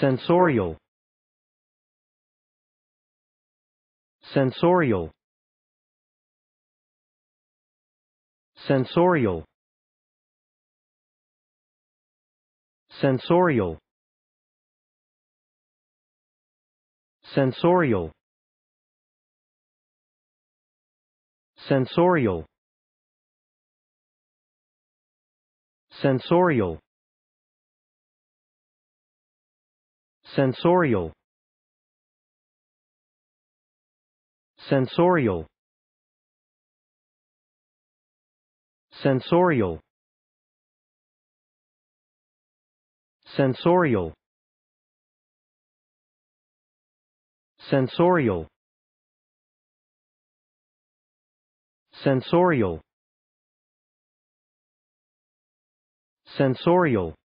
sensorial sensorial sensorial sensorial sensorial sensorial sensorial sensorial sensorial sensorial sensorial sensorial sensorial sensorial